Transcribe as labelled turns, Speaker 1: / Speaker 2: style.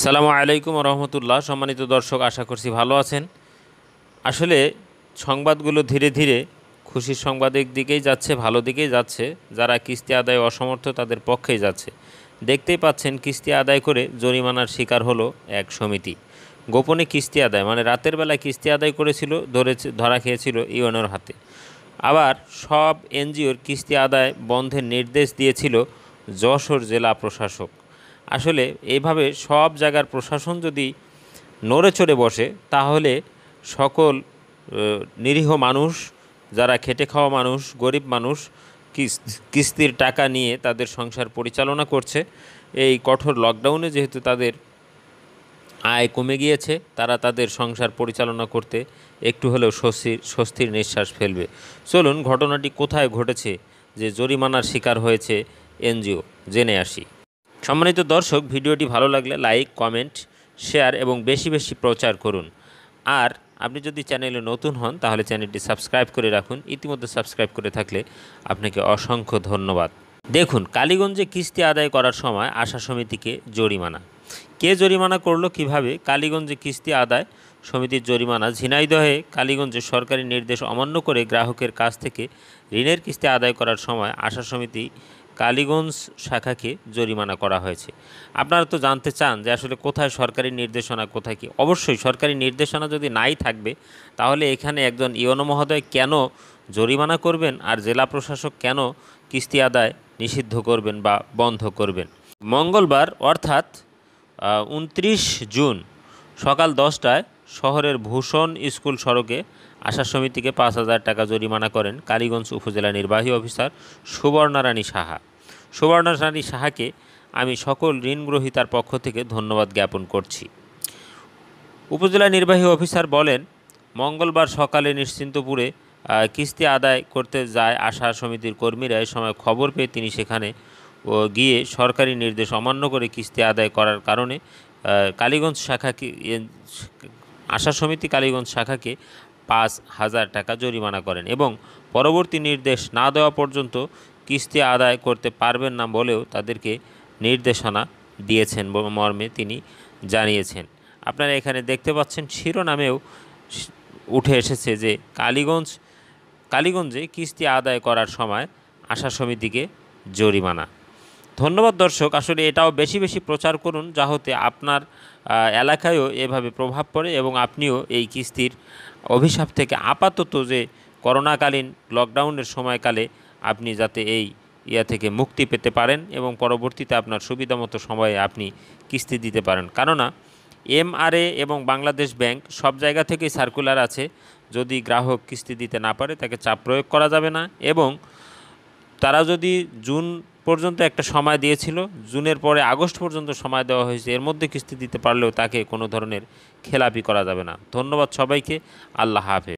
Speaker 1: সালামু আলাইকুম রহমতুল্লাহ সম্মানিত দর্শক আশা করছি ভালো আছেন আসলে সংবাদগুলো ধীরে ধীরে খুশির সংবাদের দিকেই যাচ্ছে ভালো দিকেই যাচ্ছে যারা কিস্তি আদায় অসমর্থ তাদের পক্ষেই যাচ্ছে দেখতেই পাচ্ছেন কিস্তি আদায় করে জরিমানার শিকার হলো এক সমিতি গোপনে কিস্তি আদায় মানে রাতের বেলা কিস্তি আদায় করেছিল ধরে ধরা খেয়েছিল ইউএনওর হাতে আবার সব এনজিওর কিস্তি আদায় বন্ধের নির্দেশ দিয়েছিল যশোর জেলা প্রশাসক আসলে এইভাবে সব জায়গার প্রশাসন যদি নড়ে চড়ে বসে তাহলে সকল নিরীহ মানুষ যারা খেটে খাওয়া মানুষ গরিব মানুষ কিস্তির টাকা নিয়ে তাদের সংসার পরিচালনা করছে এই কঠোর লকডাউনে যেহেতু তাদের আয় কমে গিয়েছে তারা তাদের সংসার পরিচালনা করতে একটু হলেও স্বস্তির স্বস্তির নিঃশ্বাস ফেলবে চলুন ঘটনাটি কোথায় ঘটেছে যে জরিমানার শিকার হয়েছে এনজিও জেনে আসি সম্মানিত দর্শক ভিডিওটি ভালো লাগলে লাইক কমেন্ট শেয়ার এবং বেশি বেশি প্রচার করুন আর আপনি যদি চ্যানেলে নতুন হন তাহলে চ্যানেলটি সাবস্ক্রাইব করে রাখুন ইতিমধ্যে সাবস্ক্রাইব করে থাকলে আপনাকে অসংখ্য ধন্যবাদ দেখুন কালীগঞ্জে কিস্তি আদায় করার সময় আশা সমিতিকে জরিমানা কে জরিমানা করলো কিভাবে কালীগঞ্জে কিস্তি আদায় সমিতির জরিমানা ঝিনাইদহে কালীগঞ্জে সরকারি নির্দেশ অমান্য করে গ্রাহকের কাছ থেকে ঋণের কিস্তি আদায় করার সময় আশা সমিতি কালীগঞ্জ শাখাকে জরিমানা করা হয়েছে আপনারা তো জানতে চান যে আসলে কোথায় সরকারি নির্দেশনা কোথায় কি অবশ্যই সরকারি নির্দেশনা যদি নাই থাকবে তাহলে এখানে একজন ইয়নো মহোদয় কেন জরিমানা করবেন আর জেলা প্রশাসক কেন কিস্তি আদায় নিষিদ্ধ করবেন বা বন্ধ করবেন মঙ্গলবার অর্থাৎ উনত্রিশ জুন সকাল দশটায় শহরের ভূষণ স্কুল সড়কে আশা সমিতিকে পাঁচ হাজার টাকা জরিমানা করেন কালীগঞ্জ উপজেলা নির্বাহী অফিসার সুবর্ণারানী সাহা সুবর্ণ রানী সাহাকে আমি সকল ঋণগ্রহীতার পক্ষ থেকে ধন্যবাদ জ্ঞাপন করছি উপজেলা নির্বাহী অফিসার বলেন মঙ্গলবার সকালে নিশ্চিন্তপুরে কিস্তি আদায় করতে যায় আশা সমিতির কর্মীরা এ সময় খবর পেয়ে তিনি সেখানে গিয়ে সরকারি নির্দেশ অমান্য করে কিস্তি আদায় করার কারণে কালীগঞ্জ শাখাকে আশা সমিতি কালীগঞ্জ শাখাকে পাঁচ হাজার টাকা জরিমানা করেন এবং পরবর্তী নির্দেশ না দেওয়া পর্যন্ত কিস্তি আদায় করতে পারবেন না বলেও তাদেরকে নির্দেশনা দিয়েছেন মর্মে তিনি জানিয়েছেন আপনারা এখানে দেখতে পাচ্ছেন শিরোনামেও উঠে এসেছে যে কালীগঞ্জ কালীগঞ্জে কিস্তি আদায় করার সময় আশা সমিতিকে জরিমানা ধন্যবাদ দর্শক আসলে এটাও বেশি বেশি প্রচার করুন যা হতে আপনার এলাকায়ও এভাবে প্রভাব পড়ে এবং আপনিও এই কিস্তির অভিশাপ থেকে আপাতত যে করোনাকালীন লকডাউনের সময়কালে আপনি যাতে এই ইয়া থেকে মুক্তি পেতে পারেন এবং পরবর্তীতে আপনার সুবিধা মতো সময়ে আপনি কিস্তি দিতে পারেন কেননা এমআরএ এবং বাংলাদেশ ব্যাংক সব জায়গা থেকেই সার্কুলার আছে যদি গ্রাহক কিস্তি দিতে না পারে তাকে চাপ প্রয়োগ করা যাবে না এবং তারা যদি জুন পর্যন্ত একটা সময় দিয়েছিল জুনের পরে আগস্ট পর্যন্ত সময় দেওয়া হয়েছে এর মধ্যে কিস্তি দিতে পারলেও তাকে কোনো ধরনের খেলাপি করা যাবে না ধন্যবাদ সবাইকে আল্লাহ হাফেজ